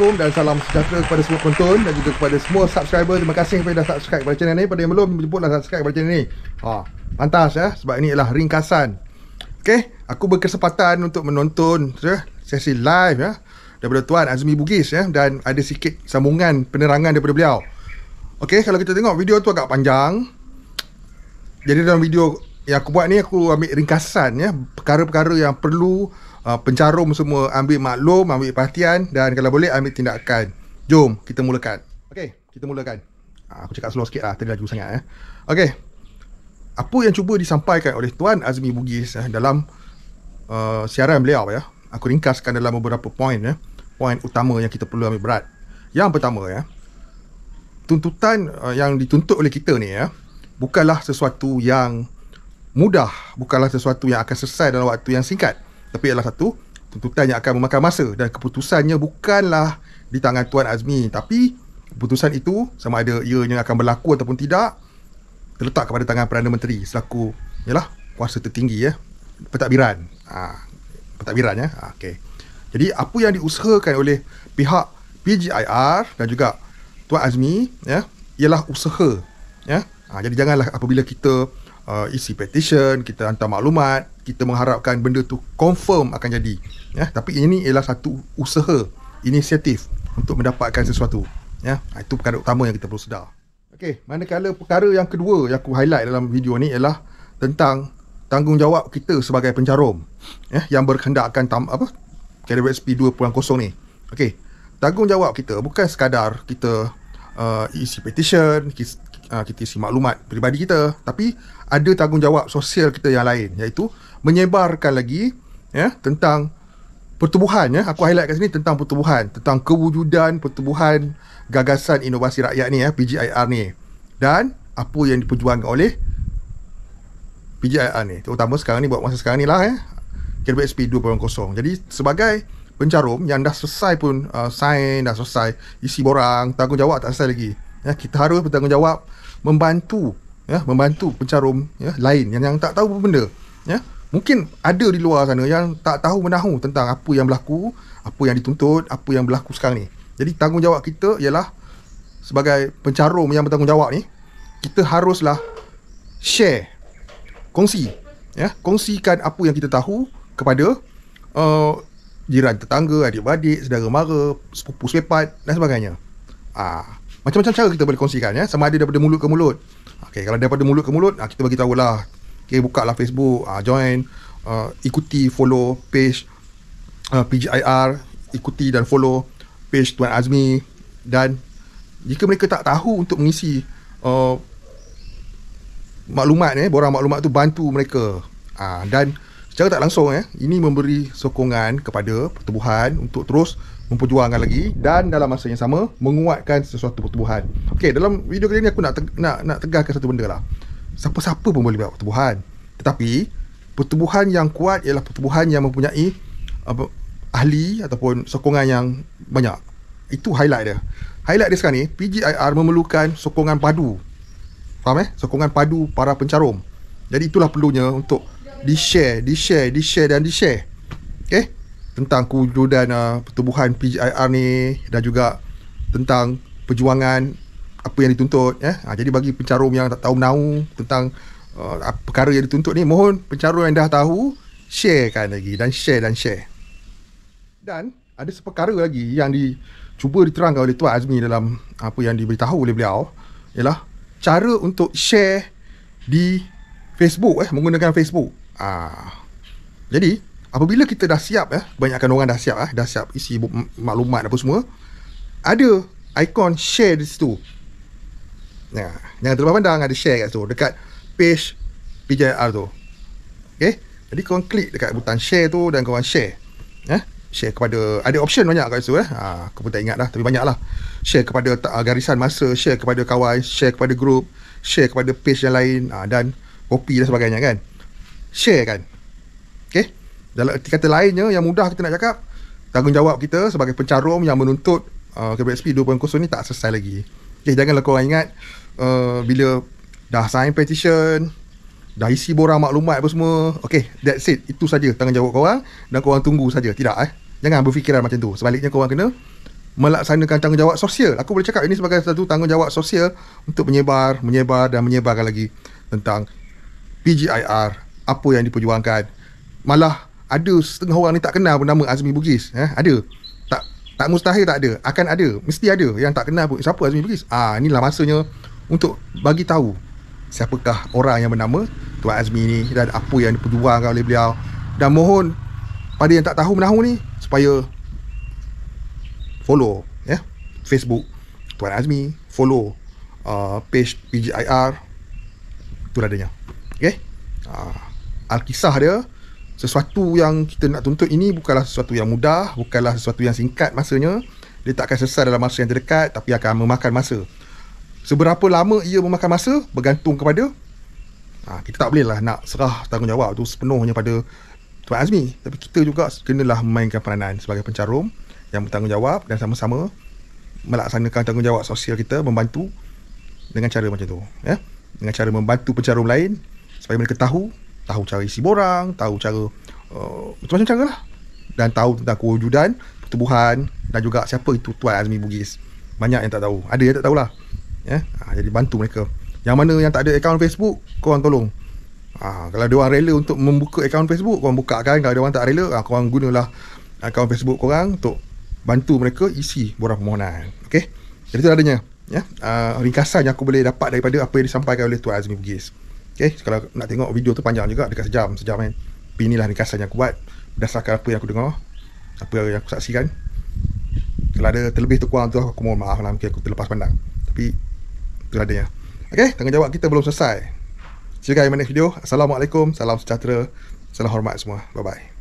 Assalamualaikum dan salam sejahtera kepada semua penonton dan juga kepada semua subscriber. Terima kasih kepada yang dah subscribe kepada channel ni. Pada yang belum, jemputlah subscribe kepada channel ni. Ha, pantas ya sebab ini ialah ringkasan. Okey, aku berkesempatan untuk menonton ya, sesi live ya daripada Tuan Azmi Bugis ya dan ada sikit sambungan penerangan daripada beliau. Okey, kalau kita tengok video tu agak panjang. Jadi dalam video yang aku buat ni aku ambil ringkasan ya perkara-perkara yang perlu uh, pencarum semua ambil maklum, ambil perhatian dan kalau boleh ambil tindakan. Jom kita mulakan. Okey, kita mulakan. Uh, aku cakap slow sikit lah, tadi laju sangat eh. Okey. Apa yang cuba disampaikan oleh Tuan Azmi Bugis eh, dalam uh, siaran beliau ya. Aku ringkaskan dalam beberapa poin ya. Eh. Poin utama yang kita perlu ambil berat. Yang pertama ya. Eh, tuntutan uh, yang dituntut oleh kita ni ya. Eh, bukanlah sesuatu yang mudah bukanlah sesuatu yang akan selesai dalam waktu yang singkat tapi ialah satu tuntutan yang akan memakan masa dan keputusannya bukanlah di tangan Tuan Azmi. Tapi keputusan itu sama ada yang akan berlaku ataupun tidak terletak kepada tangan Perdana Menteri selaku ialah kuasa tertinggi ya. Pentadbiran. Ha, pentadbiran ya. Ha, okay. Jadi apa yang diusahakan oleh pihak PGIR dan juga Tuan Azmi ya ialah usaha ya. Ha, jadi janganlah apabila kita uh, isi petition, kita hantar maklumat, kita mengharapkan benda tu confirm akan jadi. Ya, tapi ini ialah satu usaha, inisiatif untuk mendapatkan sesuatu. Ya, ah, itu perkara utama yang kita perlu sedar. Okey, manakala perkara yang kedua yang aku highlight dalam video ni ialah tentang tanggungjawab kita sebagai pencarum ya, yang berkehendakkan tam, apa KWSP 2.0 ni. Okey, tanggungjawab kita bukan sekadar kita uh, isi petition, uh, kita isi maklumat peribadi kita tapi ada tanggungjawab sosial kita yang lain iaitu menyebarkan lagi ya tentang pertubuhan ya aku highlight kat sini tentang pertubuhan tentang kewujudan pertubuhan gagasan inovasi rakyat ni ya PGIR ni dan apa yang diperjuangkan oleh PGIR ni terutama sekarang ni buat masa sekarang ni lah ya. eh KWSP 2.0 jadi sebagai pencarum yang dah selesai pun uh, sign dah selesai isi borang tanggungjawab tak selesai lagi ya kita harus bertanggungjawab membantu ya membantu pencarum ya lain yang yang tak tahu apa benda ya mungkin ada di luar sana yang tak tahu menahu tentang apa yang berlaku apa yang dituntut apa yang berlaku sekarang ni jadi tanggungjawab kita ialah sebagai pencarum yang bertanggungjawab ni kita haruslah share kongsi ya kongsikan apa yang kita tahu kepada uh, jiran tetangga adik-beradik saudara mara sepupu sepat dan sebagainya ah macam-macam cara kita boleh kongsikan ya sama ada daripada mulut ke mulut okey kalau daripada mulut ke mulut ah, kita bagi tahu lah okey buka lah Facebook uh, join uh, ikuti follow page uh, PGIR ikuti dan follow page Tuan Azmi dan jika mereka tak tahu untuk mengisi uh, maklumat ni eh, borang maklumat tu bantu mereka uh, dan secara tak langsung eh, ini memberi sokongan kepada pertubuhan untuk terus memperjuangkan lagi dan dalam masa yang sama menguatkan sesuatu pertubuhan. Okey, dalam video kali ni aku nak teg- nak nak tegaskan satu benda lah. Siapa-siapa pun boleh buat pertubuhan. Tetapi pertubuhan yang kuat ialah pertubuhan yang mempunyai apa ahli ataupun sokongan yang banyak. Itu highlight dia. Highlight dia sekarang ni PGIR memerlukan sokongan padu. Faham eh? Sokongan padu para pencarum. Jadi itulah perlunya untuk di-share, di-share, di-share dan di-share tentang kewujudan uh, pertubuhan PGIR ni dan juga tentang perjuangan apa yang dituntut ya. Ha, jadi bagi pencarum yang tak tahu menahu tentang uh, perkara yang dituntut ni mohon pencarum yang dah tahu sharekan lagi dan share dan share. Dan ada seperkara lagi yang cuba diterangkan oleh Tuan Azmi dalam apa yang diberitahu oleh beliau ialah cara untuk share di Facebook eh menggunakan Facebook. Ha. Jadi apabila kita dah siap eh banyakkan orang dah siap eh dah siap isi maklumat apa semua ada ikon share di situ Nah ya, jangan terlepas pandang ada share kat situ dekat page PJR tu Okay jadi kau klik dekat butang share tu dan kau share eh share kepada ada option banyak kat situ eh ha, aku pun tak ingat lah, tapi banyak lah share kepada garisan masa share kepada kawan share kepada group share kepada page yang lain uh, dan copy dan sebagainya kan share kan Okay dalam erti kata lainnya yang mudah kita nak cakap tanggungjawab kita sebagai pencarum yang menuntut uh, KPSP 2.0 ni tak selesai lagi okay, eh, janganlah korang ingat uh, bila dah sign petition dah isi borang maklumat apa semua okay that's it itu saja tanggungjawab korang dan korang tunggu saja tidak eh jangan berfikiran macam tu sebaliknya korang kena melaksanakan tanggungjawab sosial aku boleh cakap ini sebagai satu tanggungjawab sosial untuk menyebar menyebar dan menyebarkan lagi tentang PGIR apa yang diperjuangkan malah ada setengah orang ni tak kenal pun nama Azmi Bugis eh ada tak tak mustahil tak ada akan ada mesti ada yang tak kenal pun siapa Azmi Bugis ah inilah masanya untuk bagi tahu siapakah orang yang bernama Tuan Azmi ni dan apa yang diperjuangkan oleh beliau dan mohon pada yang tak tahu menahu ni supaya follow ya yeah, Facebook Tuan Azmi follow uh, page PGIR itulah adanya okey uh, Alkisah dia sesuatu yang kita nak tuntut ini bukanlah sesuatu yang mudah, bukanlah sesuatu yang singkat masanya. Dia tak akan selesai dalam masa yang terdekat tapi akan memakan masa. Seberapa lama ia memakan masa bergantung kepada ha, kita tak bolehlah nak serah tanggungjawab itu sepenuhnya pada Tuan Azmi. Tapi kita juga kenalah memainkan peranan sebagai pencarum yang bertanggungjawab dan sama-sama melaksanakan tanggungjawab sosial kita membantu dengan cara macam tu. Ya? Dengan cara membantu pencarum lain supaya mereka tahu tahu cara isi borang, tahu cara uh, macam cara lah dan tahu tentang kewujudan pertubuhan dan juga siapa itu Tuan Azmi Bugis banyak yang tak tahu ada yang tak tahulah eh? ha, jadi bantu mereka yang mana yang tak ada akaun Facebook korang tolong ha, kalau dia orang rela untuk membuka akaun Facebook korang buka kan kalau dia orang tak rela ha, korang gunalah akaun Facebook korang untuk bantu mereka isi borang permohonan ok jadi itu adanya ya? Ha, ringkasan yang aku boleh dapat daripada apa yang disampaikan oleh Tuan Azmi Bugis Okay, kalau nak tengok video tu panjang juga dekat sejam, sejam kan. Tapi inilah ringkasan yang aku buat berdasarkan apa yang aku dengar, apa yang aku saksikan. Kalau ada terlebih tu kurang tu aku mohon maaf lah mungkin aku terlepas pandang. Tapi tu ya. Okay, tanggungjawab kita belum selesai. See you guys video. Assalamualaikum, salam sejahtera, salam hormat semua. Bye-bye.